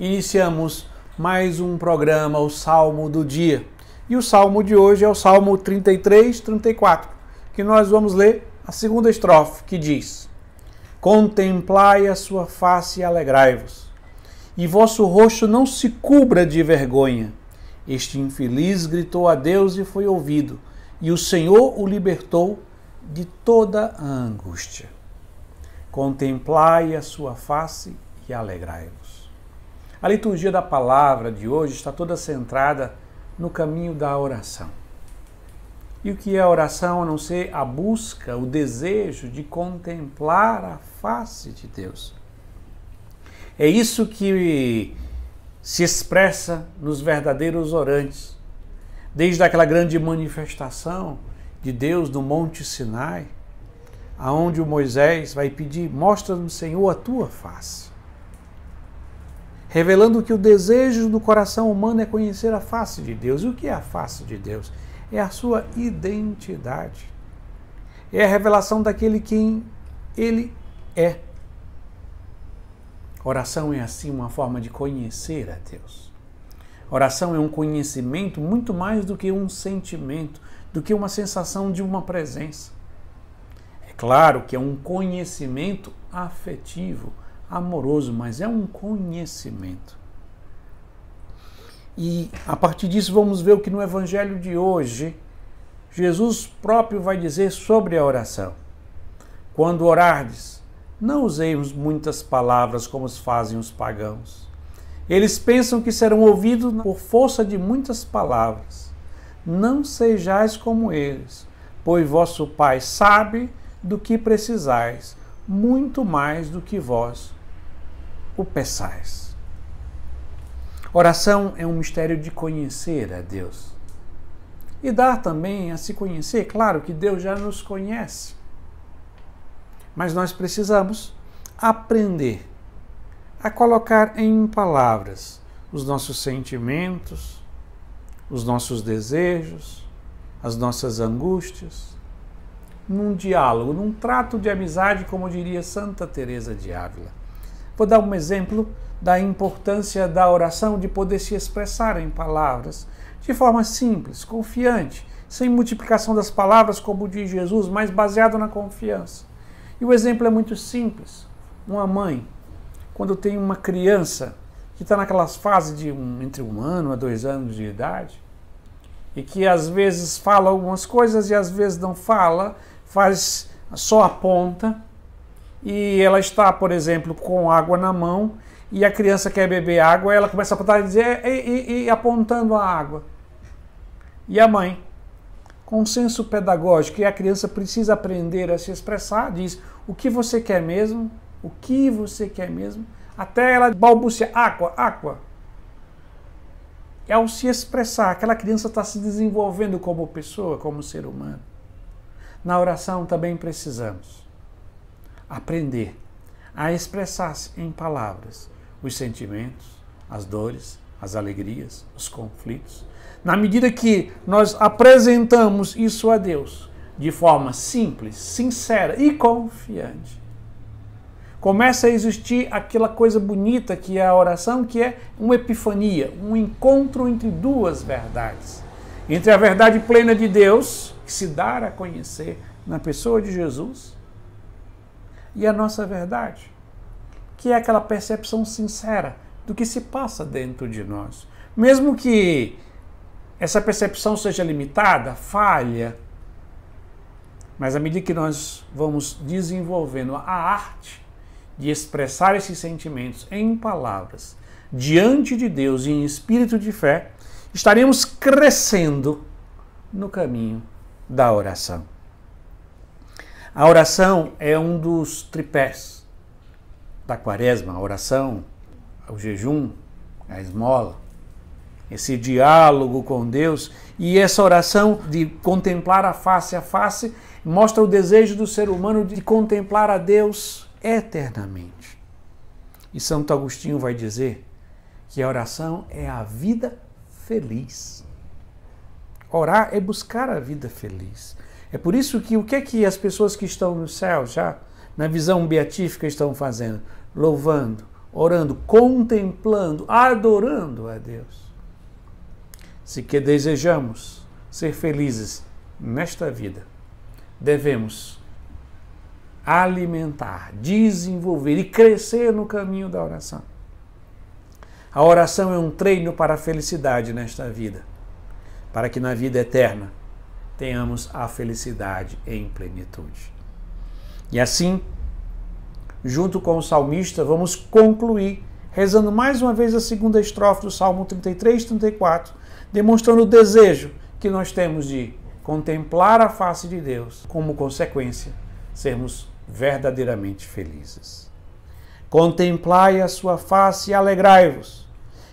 Iniciamos mais um programa, o Salmo do Dia. E o salmo de hoje é o Salmo 33, 34, que nós vamos ler a segunda estrofe, que diz: Contemplai a sua face e alegrai-vos, e vosso rosto não se cubra de vergonha. Este infeliz gritou a Deus e foi ouvido, e o Senhor o libertou de toda a angústia. Contemplai a sua face e alegrai-vos. A liturgia da palavra de hoje está toda centrada no caminho da oração. E o que é a oração a não ser a busca, o desejo de contemplar a face de Deus? É isso que se expressa nos verdadeiros orantes, desde aquela grande manifestação de Deus no Monte Sinai, aonde o Moisés vai pedir: mostra no Senhor, a tua face revelando que o desejo do coração humano é conhecer a face de Deus. E o que é a face de Deus? É a sua identidade. É a revelação daquele quem ele é. Oração é assim uma forma de conhecer a Deus. Oração é um conhecimento muito mais do que um sentimento, do que uma sensação de uma presença. É claro que é um conhecimento afetivo amoroso, mas é um conhecimento. E a partir disso vamos ver o que no evangelho de hoje Jesus próprio vai dizer sobre a oração. Quando orardes, não usemos muitas palavras como fazem os pagãos. Eles pensam que serão ouvidos por força de muitas palavras. Não sejais como eles, pois vosso Pai sabe do que precisais, muito mais do que vós o peçais. Oração é um mistério de conhecer a Deus. E dar também a se conhecer, claro que Deus já nos conhece. Mas nós precisamos aprender a colocar em palavras os nossos sentimentos, os nossos desejos, as nossas angústias, num diálogo, num trato de amizade, como diria Santa Teresa de Ávila. Vou dar um exemplo da importância da oração de poder se expressar em palavras, de forma simples, confiante, sem multiplicação das palavras como o de Jesus, mas baseado na confiança. E o exemplo é muito simples. Uma mãe, quando tem uma criança que está naquelas fases de um, entre um ano a dois anos de idade, e que às vezes fala algumas coisas e às vezes não fala, faz só aponta, e ela está, por exemplo, com água na mão e a criança quer beber água, ela começa a apontar e dizer, e, é, é, e, e apontando a água. E a mãe, com senso pedagógico, e a criança precisa aprender a se expressar, diz o que você quer mesmo, o que você quer mesmo, até ela balbuciar, água, água. É ao se expressar, aquela criança está se desenvolvendo como pessoa, como ser humano. Na oração também precisamos aprender a expressar-se em palavras os sentimentos, as dores, as alegrias, os conflitos. Na medida que nós apresentamos isso a Deus de forma simples, sincera e confiante, começa a existir aquela coisa bonita que é a oração, que é uma epifania, um encontro entre duas verdades. Entre a verdade plena de Deus, que se dá a conhecer na pessoa de Jesus, e a nossa verdade, que é aquela percepção sincera do que se passa dentro de nós. Mesmo que essa percepção seja limitada, falha, mas à medida que nós vamos desenvolvendo a arte de expressar esses sentimentos em palavras, diante de Deus e em espírito de fé, estaremos crescendo no caminho da oração. A oração é um dos tripés da quaresma, a oração, o jejum, a esmola, esse diálogo com Deus e essa oração de contemplar a face a face mostra o desejo do ser humano de contemplar a Deus eternamente. E Santo Agostinho vai dizer que a oração é a vida feliz. Orar é buscar a vida feliz. É por isso que o que é que as pessoas que estão no céu já, na visão beatífica, estão fazendo? Louvando, orando, contemplando, adorando a Deus. Se que desejamos ser felizes nesta vida, devemos alimentar, desenvolver e crescer no caminho da oração. A oração é um treino para a felicidade nesta vida para que na vida eterna tenhamos a felicidade em plenitude. E assim, junto com o salmista, vamos concluir rezando mais uma vez a segunda estrofe do Salmo 33, 34, demonstrando o desejo que nós temos de contemplar a face de Deus, como consequência, sermos verdadeiramente felizes. Contemplai a sua face e alegrai-vos,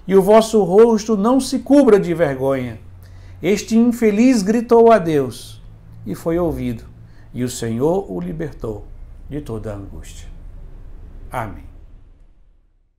e o vosso rosto não se cubra de vergonha este infeliz gritou a Deus e foi ouvido, e o Senhor o libertou de toda a angústia. Amém.